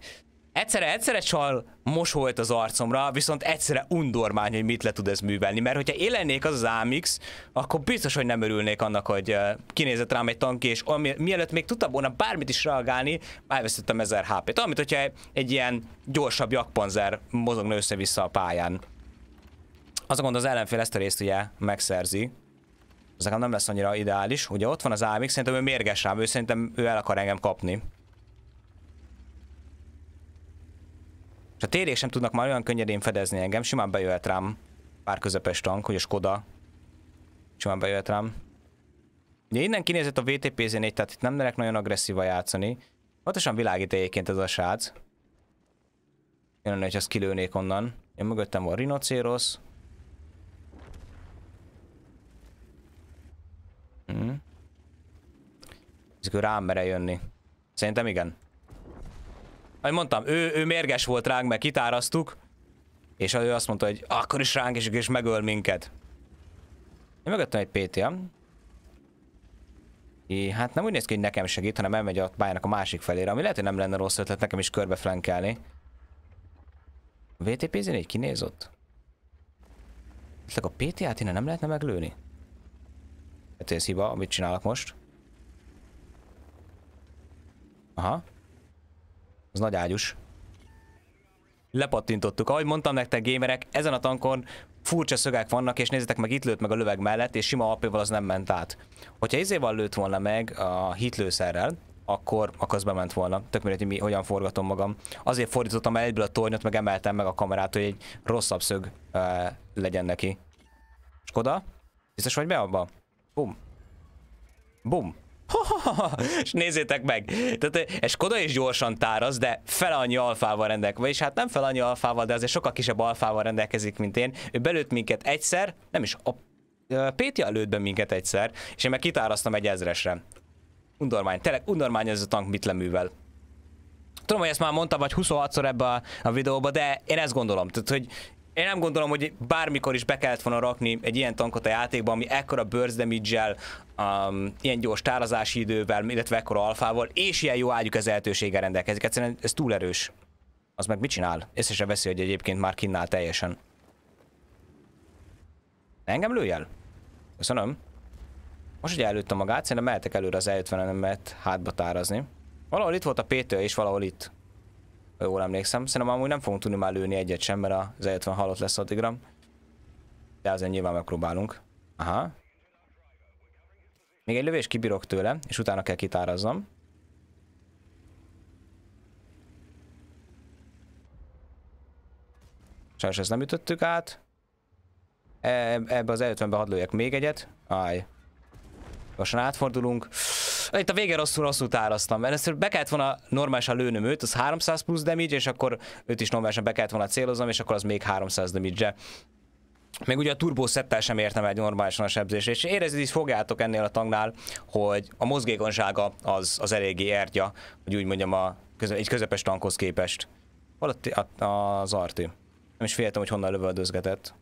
Egyszerre, egyszerre csal mosolt az arcomra, viszont egyszerre undormány, hogy mit le tud ez művelni. Mert hogyha élennék az az AMX, akkor biztos, hogy nem örülnék annak, hogy kinézett rám egy tanki, és ami, mielőtt még tudtam volna bármit is reagálni, elvesztettem 1000 HP-t. Amit, hogyha egy ilyen gyorsabb jakpanzer mozogna össze-vissza a pályán. Az a gond, az ellenfél ezt a részt ugye megszerzi. Ez nekem nem lesz annyira ideális. Ugye ott van az AMX, szerintem ő mérges rám, ő szerintem ő el akar engem kapni. És a térés sem tudnak már olyan könnyedén fedezni engem, simán bejöhet rám pár közepes tank, hogy a Skoda simán bejöhet rám. Ugye innen kinézett a VTP z tehát itt nem merek nagyon agresszíva játszani. Pontosan világít egyébként ez a srác. Jön hogy ezt kilőnék onnan. Én mögöttem van rinocéros, Mm. Ez rám mere jönni. Szerintem igen. Ahogy mondtam, ő, ő mérges volt ránk, mert kitáraztuk. És ő azt mondta, hogy akkor is ránk is, és megöl minket. Én megöttem egy PTM. É, hát nem úgy néz ki, hogy nekem segít, hanem elmegy a pályának a másik felére, ami lehet, hogy nem lenne rossz ötlet nekem is körbe flankelni. vtp zén így kinézott? Esetleg a PTA-t innen nem lehetne meglőni? ez hiba, amit csinálok most. Aha. Az nagy ágyus. Lepattintottuk. Ahogy mondtam nektek, gamerek, ezen a tankon furcsa szögek vannak, és nézzétek meg, itt lőtt meg a löveg mellett, és sima apjával az nem ment át. Hogyha izéval lőtt volna meg a hitlőszerrel, akkor, akkor az bement volna. Tök mindegy, hogy mi, hogyan forgatom magam. Azért fordítottam el egyből a tornyot, meg emeltem meg a kamerát, hogy egy rosszabb szög uh, legyen neki. Skoda? Biztos vagy be abba? Bum. Bum. és nézzétek meg, tehát és Koda is gyorsan táraz, de fel annyi alfával rendelkezik, vagyis hát nem fel annyi alfával, de azért sokkal kisebb alfával rendelkezik, mint én. Ő belőtt minket egyszer, nem is, a, a lőtt be minket egyszer, és én meg kitárasztam egy ezresre. Undormány, tényleg undormány ez a tank mit leművel. Tudom, hogy ezt már mondtam, vagy 26-szor ebbe a, a videóba, de én ezt gondolom, tehát hogy én nem gondolom, hogy bármikor is be kellett volna rakni egy ilyen tankot a játékba, ami ekkora burst damage um, ilyen gyors tárazási idővel, illetve ekkora alfával, és ilyen jó ágyuk lehetősége rendelkezik. Egyszerűen ez túl erős. Az meg mit csinál? Észre se veszi, hogy egyébként már kinnál teljesen. engem lőj el? Köszönöm. Most ugye előtte magát, szerintem mehetek előre az E50-en, mert hátba tárazni. Valahol itt volt a p és valahol itt ha jól emlékszem. Szerintem amúgy nem fogunk tudni már lőni egyet sem, mert az 50 halott lesz addigra. De azért nyilván megpróbálunk. Aha. Még egy lövés kibírok tőle, és utána kell kitáraznom. Sajnos ezt nem ütöttük át. E ebbe az 50-be hadd lőjek még egyet. Aj. Lassan átfordulunk. Pff. Itt a vége rosszul rosszul tárasztam, mert ezt be kellett volna normálisan lőnöm őt, az 300 plusz damage, és akkor őt is normálisan be kellett volna céloznom, és akkor az még 300 damage e Még ugye a turbo szettel sem értem egy normálisan a sebzést, és érezni is fogjátok ennél a tangnál, hogy a mozgékonysága az, az eléggé ertja, hogy úgy mondjam, a, egy közepes tankhoz képest. Hol a, a, az Arti? Nem is féltem, hogy honnan lövöldözgetett.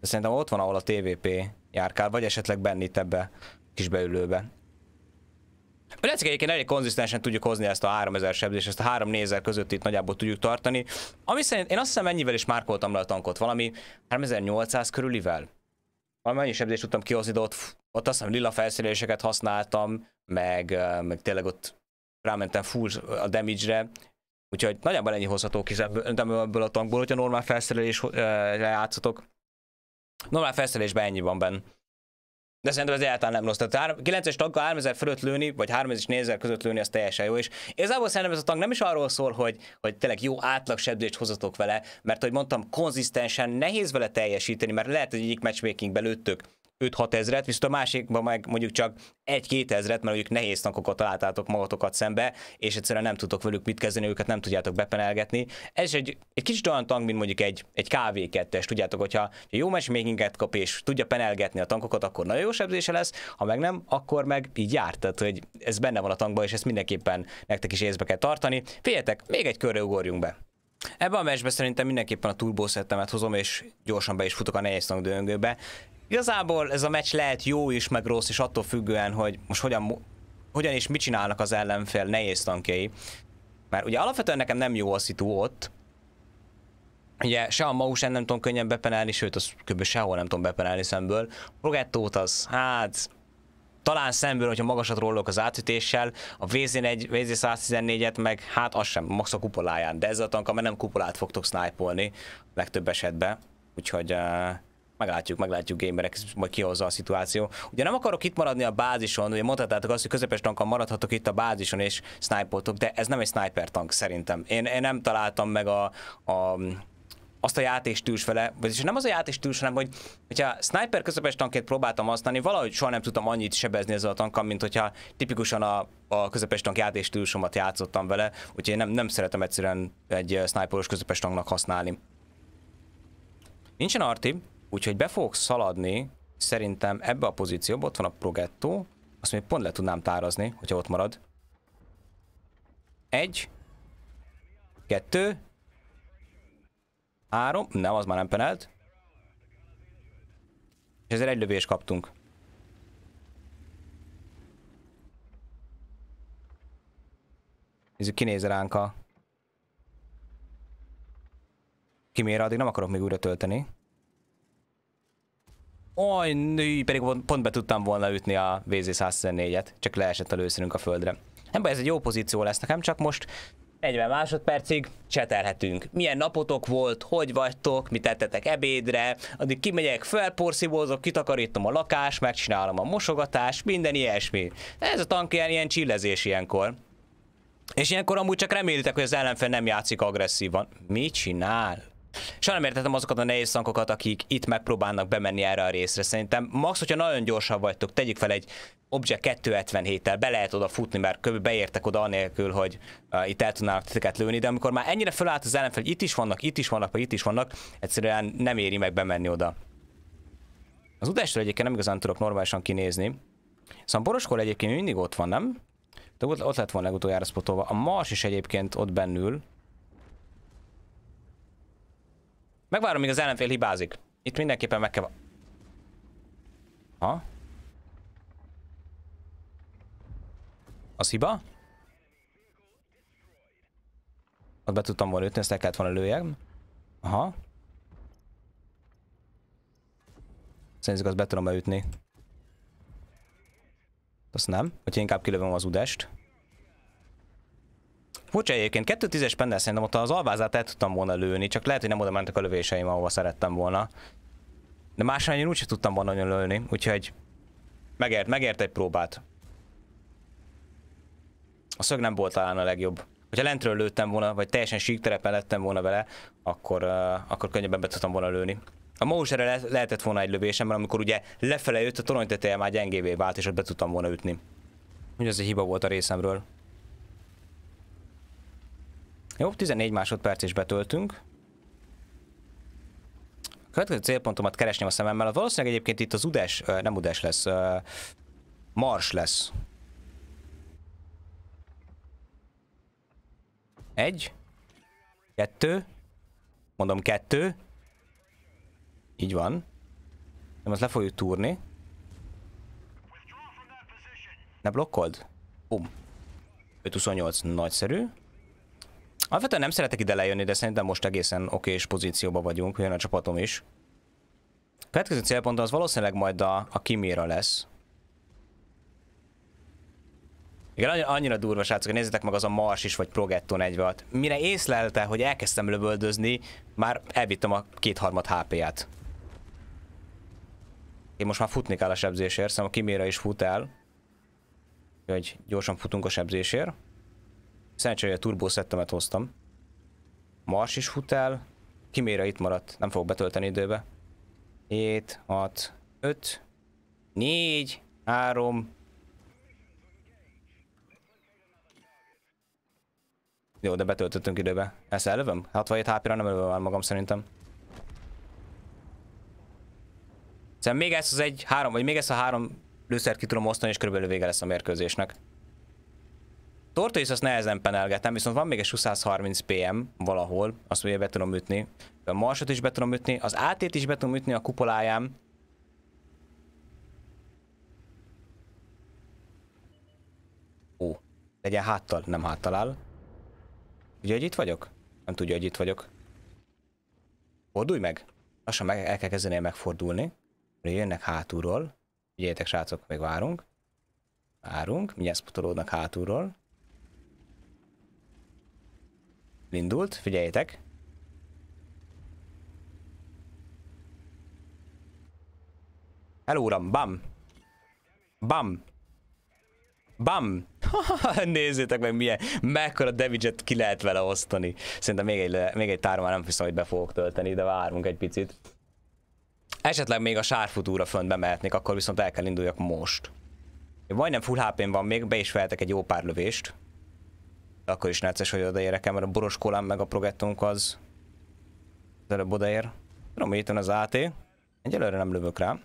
De szerintem ott van, ahol a TVP járkál, vagy esetleg benne itt ebbe kis beülőbe. A lecik egyébként elég konzisztensen tudjuk hozni ezt a 3000 sebzést, ezt a 3 nézer között itt nagyjából tudjuk tartani. Ami szerint én azt hiszem ennyivel is márkoltam le a tankot, valami 3800 körülivel. Valami ennyi sebzést tudtam kihozni, de ott, ott azt hiszem lila felszereléseket használtam, meg, meg tényleg ott rámentem full a damage-re, úgyhogy nagyjából ennyi hozható ki ebből, a tankból, hogyha normál felszerelésre játszotok. Normál felszerelésben ennyi van benne. De szerintem ez egyáltalán nem rossz. Tehát 9-es taggal 3000 fölött lőni, vagy 3000 között lőni, az teljesen jó. És igazából szerintem ez a tag nem is arról szól, hogy, hogy tényleg jó átlagsebzést hozatok vele, mert hogy mondtam, konzisztensen nehéz vele teljesíteni, mert lehet, hogy egyik matchmaking lőttök 5-6 ezret, viszont a másikban meg mondjuk csak 1-2 ezret, mert mondjuk nehéz tankokat találtátok magatokat szembe, és egyszerűen nem tudtok velük mit kezdeni, őket nem tudjátok bepenelgetni. Ez egy, egy kicsit olyan tank, mint mondjuk egy, egy KV2-es, tudjátok, hogyha jó inget kap és tudja penelgetni a tankokat, akkor nagyon jó sebzése lesz, ha meg nem, akkor meg így járt, Tehát, hogy ez benne van a tankban, és ezt mindenképpen nektek is észbe kell tartani. Féljetek, még egy körre ugorjunk be. Ebben a meccsben szerintem mindenképpen a turbo hozom, és gyorsan be is futok a nehéz tank döngőbe igazából ez a meccs lehet jó is, meg rossz is, attól függően, hogy most hogyan, hogyan is mit csinálnak az ellenfél nehéz tankjai. Mert ugye alapvetően nekem nem jó a szitu ott, Ugye se a Mausen nem tudom könnyen bepenelni, sőt, az kb. sehol nem tudom bepenelni szemből. Progettót az, hát talán szemből, hogyha magasat rollok az átütéssel, a VZ1, VZ114-et meg hát az sem, max a kupoláján, de ez a tanka, mert nem kupolát fogtok snipe legtöbb esetben, úgyhogy uh, meglátjuk, meglátjuk gamerek, majd kihozza a szituáció. Ugye nem akarok itt maradni a bázison, ugye mondhatátok azt, hogy közepes tankkal maradhatok itt a bázison és snipertok, de ez nem egy sniper tank szerintem. Én, én nem találtam meg a, a azt a játékstílus vele, vagyis nem az a játékstílus, hanem hogy hogyha sniper közepes tankét próbáltam használni, valahogy soha nem tudtam annyit sebezni ezzel a tankkal, mint hogyha tipikusan a, a közepes tank játékstílusomat játszottam vele, úgyhogy én nem, nem szeretem egyszerűen egy eh, sniperos közepes tanknak használni. Nincsen arti, Úgyhogy be fogok szaladni, szerintem ebbe a pozícióba, ott van a progetto, azt még pont le tudnám tárazni, hogyha ott marad. Egy, kettő, három, nem, az már nem penelt. És ezzel egy lövést kaptunk. Nézzük, kinéz ránk a... Kimér, addig nem akarok még újra tölteni. Aj, nő, pedig pont be tudtam volna ütni a VZ114-et, csak leesett a előszörünk a földre. Nem baj, ez egy jó pozíció lesz nekem, csak most 40 másodpercig csetelhetünk. Milyen napotok volt, hogy vagytok, mit tettetek ebédre, addig kimegyek, felporszívózok, kitakarítom a lakást, megcsinálom a mosogatást, minden ilyesmi. Ez a tank ilyen, ilyen csillezés ilyenkor. És ilyenkor amúgy csak remélitek, hogy az ellenfél nem játszik agresszívan. Mit csinál? Soha nem értettem azokat a nehéz szankokat, akik itt megpróbálnak bemenni erre a részre. Szerintem max, hogyha nagyon gyorsan vagytok, tegyük fel egy Object 277-tel, be lehet oda futni, mert kb. beértek oda anélkül, hogy uh, itt el tudnának titeket lőni, de amikor már ennyire felállt az hogy itt is vannak, itt is vannak, vagy itt is vannak, egyszerűen nem éri meg bemenni oda. Az udástól egyébként nem igazán tudok normálisan kinézni. Szóval Boroskor egyébként mindig ott van, nem? De ott, ott lett volna legutoljára spotolva. A Mars is egyébként ott bennül. Megvárom, míg az ellenfél hibázik. Itt mindenképpen meg kell... Ha? Az hiba? Ott be tudtam volna ütni, ezt el kellett volna lőjem. Aha. Szerintem azt be tudom beütni. Azt nem. Hogyha inkább kilövöm az udest. Furcsa egyébként, 2-10-es pendel szerintem ott az alvázát el tudtam volna lőni, csak lehet, hogy nem oda mentek a lövéseim, ahova szerettem volna. De máshogy úgyse tudtam volna nagyon lőni, úgyhogy megért, megért egy próbát. A szög nem volt talán a legjobb. Hogyha lentről lőttem volna, vagy teljesen sík terepen lettem volna vele, akkor, uh, akkor könnyebben be tudtam volna lőni. A Mauserre le lehetett volna egy lövésem, mert amikor ugye lefele jött, a torony teteje már gyengévé vált, és ott be tudtam volna ütni. Ugye ez egy hiba volt a részemről. Jó, 14 másodperc is betöltünk. A következő célpontomat keresném a szememmel. Valószínűleg egyébként itt az udes, nem udes lesz, mars lesz. Egy. Kettő. Mondom kettő. Így van. Nem azt le fogjuk túrni. Ne blokkold? Bum. 528, nagyszerű. Alapvetően nem szeretek ide lejönni, de szerintem most egészen oké és pozícióba vagyunk, jön a csapatom is. A következő célpont az valószínűleg majd a, a Kimira lesz. Igen, annyira durva srácok, nézzétek meg az a Mars is, vagy Progetto 46. Mire észlelte, hogy elkezdtem lövöldözni, már elvittem a kétharmad HP-ját. Én most már futni kell a sebzésért, szóval a Kimira is fut el. Úgyhogy gyorsan futunk a sebzésért. Szerencsére a turbó szettemet hoztam. Mars is fut el. Kimére itt maradt, nem fogok betölteni időbe. 7, 6, 5, 4, 3. Jó, de betöltöttünk időbe. Ezt elövöm? 67 hát, HP-ra nem elövöm már magam szerintem. Szerintem még ez az egy, három, vagy még ez a három lőszert ki tudom osztani, és körülbelül vége lesz a mérkőzésnek. Tortoise azt nehezen penelgetem, viszont van még egy 230 PM valahol, azt ugye be tudom ütni. A marsot is be tudom ütni, az átét is be tudom ütni a kupoláján. Ó, legyen háttal, nem háttal áll. Ugye, hogy itt vagyok? Nem tudja, hogy itt vagyok. Fordulj meg! Lassan meg, el kell kezdeni megfordulni. Jönnek hátulról. Figyeljetek, srácok, még várunk. Várunk, mindjárt spotolódnak hátulról. Indult, figyeljétek. Elúram, bam! Bam! Bam! Nézzétek meg milyen, mekkora damage ki lehet vele osztani. Szerintem még egy, még egy már nem hiszem, hogy be fogok tölteni, de várunk egy picit. Esetleg még a sárfutúra fönt bemehetnék, akkor viszont el kell induljak most. Majdnem full hp van még, be is feltek egy jó pár lövést akkor is necces, hogy odaérek el, mert a boroskolám meg a progettunk az, az előbb odaér. Tudom, hogy itt van az AT. Egyelőre nem lövök rá.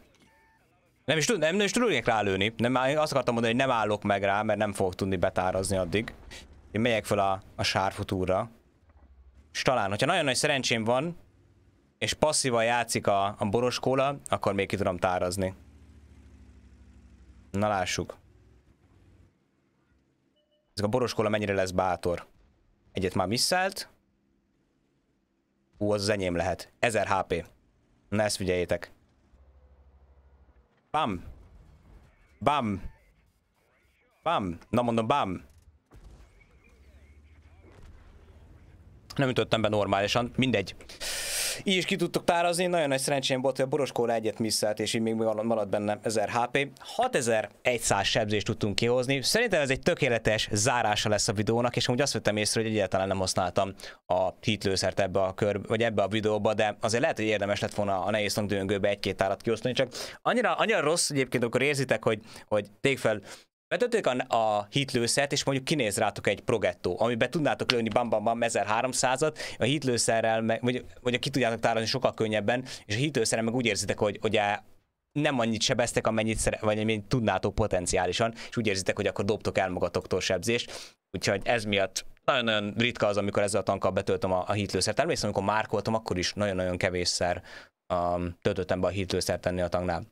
Nem is, tud, nem, nem is tudnék rálőni. Nem, azt akartam mondani, hogy nem állok meg rá, mert nem fogok tudni betárazni addig. Én megyek fel a, a sárfutúra. És talán, hogyha nagyon nagy szerencsém van, és passzívan játszik a, a boroskóla, akkor még ki tudom tárazni. Na lássuk. Ez a boroskola mennyire lesz bátor. Egyet már visszállt. Ú, az az enyém lehet. 1000 HP. Na ezt figyeljétek. Bam! Bam! Bam! Na mondom, bam! Nem ütöttem be normálisan, mindegy így is ki tudtuk párazni, nagyon nagy szerencsém volt, hogy a Boroskóla egyet misszelt, és így még maradt benne 1000 HP. 6100 sebzést tudtunk kihozni. Szerintem ez egy tökéletes zárása lesz a videónak, és amúgy azt vettem észre, hogy egyáltalán nem használtam a hitlőszert ebbe a kör, vagy ebbe a videóba, de azért lehet, hogy érdemes lett volna a nehéz döngőbe egy-két árat kiosztani, csak annyira, annyira rossz egyébként, akkor érzitek, hogy, hogy tég fel Betötök a, a hitlőszert, és mondjuk kinéz rátok egy progettó, amiben tudnátok lőni bam bam bam 1300-at, a hitlőszerrel, meg, vagy, vagy ki tudjátok tárolni sokkal könnyebben, és a hitlőszerrel meg úgy érzitek, hogy ugye nem annyit sebeztek, amennyit, szere, vagy amennyit tudnátok potenciálisan, és úgy érzitek, hogy akkor dobtok el magatoktól sebzést. Úgyhogy ez miatt nagyon-nagyon ritka az, amikor ezzel a tankkal betöltöm a, a hitlőszert. Természetesen, amikor márkoltam, akkor is nagyon-nagyon kevésszer um, töltöttem be a hitlőszert tenni a tanknál.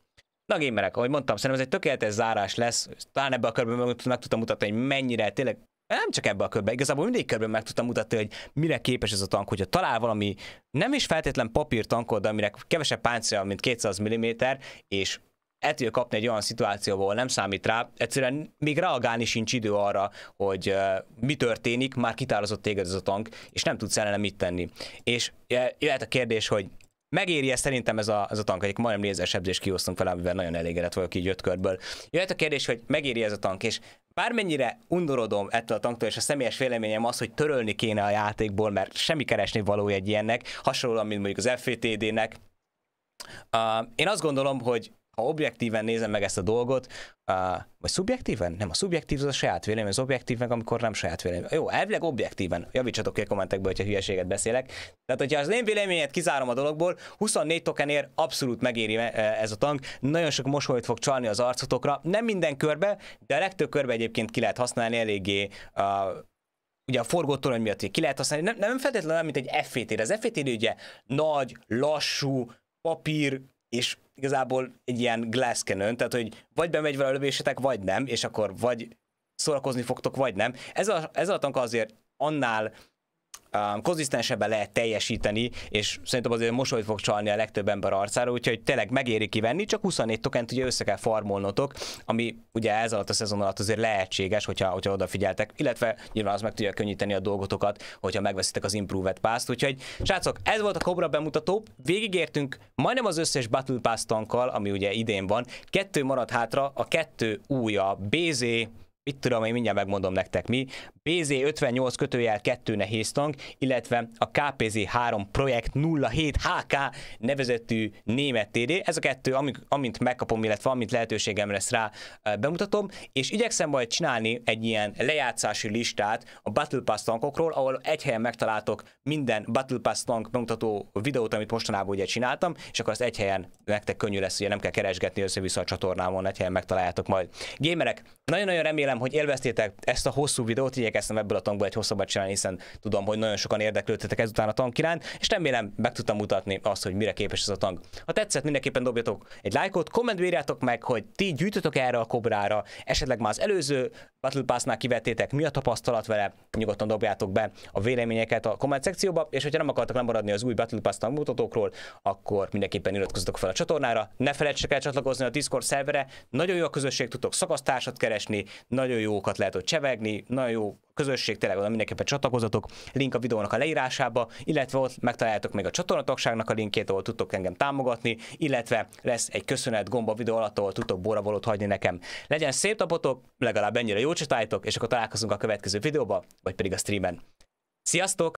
Na gémerek, ahogy mondtam, szerintem ez egy tökéletes zárás lesz. Talán ebbe a körben meg tudtam mutatni, hogy mennyire tényleg eh, nem csak ebbe a körbe, igazából mindig körben meg tudtam mutatni, hogy mire képes ez a tank, hogyha talál valami nem is feltétlen papír tankod, de aminek kevesebb páncél, mint 200 mm, és el tudja kapni egy olyan szituációba, ahol nem számít rá, egyszerűen még reagálni sincs idő arra, hogy uh, mi történik, már kitározott téged ez a tank, és nem tudsz ellene mit tenni. És eh, jöhet a kérdés, hogy megéri ezt szerintem ez a, ez a tank, majdnem sebzést kiosztunk fel, amivel nagyon elégedett vagyok így öt körből. Jöhet a kérdés, hogy megéri ez a tank, és bármennyire undorodom ettől a tanktól, és a személyes véleményem az, hogy törölni kéne a játékból, mert semmi keresni való egy ilyennek, hasonlóan, mint mondjuk az FTD-nek. Uh, ah, én azt gondolom, hogy ha objektíven nézem meg ezt a dolgot, uh, vagy szubjektíven? Nem, a szubjektív az a saját vélemény, az objektív meg amikor nem saját vélemény. Jó, elvileg objektíven. Javítsatok ki a kommentekből, hogyha hülyeséget beszélek. Tehát, hogyha az én véleményet kizárom a dologból, 24 tokenért abszolút megéri e, ez a tank. Nagyon sok mosolyt fog csalni az arcotokra. Nem minden körbe, de a legtöbb körbe egyébként ki lehet használni eléggé uh, ugye a forgótorony miatt ki lehet használni, nem, nem feltétlenül mint egy FTT, az FTT ugye nagy, lassú, papír és igazából egy ilyen glass cannon, tehát hogy vagy bemegy vele a lövésetek, vagy nem, és akkor vagy szórakozni fogtok, vagy nem. Ez a, ez a tank azért annál um, konzisztensebben lehet teljesíteni, és szerintem azért mosolyt fog csalni a legtöbb ember arcára, úgyhogy tényleg megéri kivenni, csak 24 tokent ugye össze kell farmolnotok, ami ugye ez alatt a szezon alatt azért lehetséges, hogyha, hogyha odafigyeltek, illetve nyilván az meg tudja könnyíteni a dolgotokat, hogyha megveszitek az Improved Pass-t. Úgyhogy srácok, ez volt a Cobra bemutató, végigértünk majdnem az összes Battle Pass tankkal, ami ugye idén van, kettő marad hátra, a kettő új a BZ, mit tudom, én mindjárt megmondom nektek mi, BZ58 kötőjel 2 nehéz tank, illetve a KPZ3 Projekt 07 HK nevezetű német TD. Ez a kettő, amint, amint megkapom, illetve amint lehetőségem lesz rá, bemutatom, és igyekszem majd csinálni egy ilyen lejátszási listát a Battle Pass tankokról, ahol egy helyen megtaláltok minden Battle Pass tank bemutató videót, amit mostanában ugye csináltam, és akkor azt egy helyen nektek könnyű lesz, ugye nem kell keresgetni össze-vissza a csatornámon, egy helyen megtaláljátok majd. Gémerek, nagyon-nagyon remélem, remélem, hogy élveztétek ezt a hosszú videót, igyekeztem ebből a tankból egy hosszabbat csinálni, hiszen tudom, hogy nagyon sokan érdeklődtetek ezután a tank iránt, és remélem meg tudtam mutatni azt, hogy mire képes ez a tank. Ha tetszett, mindenképpen dobjatok egy lájkot, kommentbe írjátok meg, hogy ti gyűjtötök erre a kobrára, esetleg már az előző Battle Pass-nál kivettétek, mi a tapasztalat vele, nyugodtan dobjátok be a véleményeket a komment szekcióba, és hogyha nem akartok lemaradni az új Battle Pass mutatókról, akkor mindenképpen iratkozzatok fel a csatornára, ne felejtsetek el csatlakozni a Discord szervere, nagyon jó a közösség, tudtok szakasztársat keresni, nagyon nagyon jókat lehet ott csevegni, nagyon jó közösség, tényleg oda mindenképpen csatlakozatok, link a videónak a leírásába, illetve ott megtaláljátok még a csatornatokságnak a linkjét, ahol tudtok engem támogatni, illetve lesz egy köszönet gomba videó alatt, ahol tudtok borrabolót hagyni nekem. Legyen szép napotok, legalább ennyire jó csatájtok, és akkor találkozunk a következő videóba, vagy pedig a streamen. Sziasztok!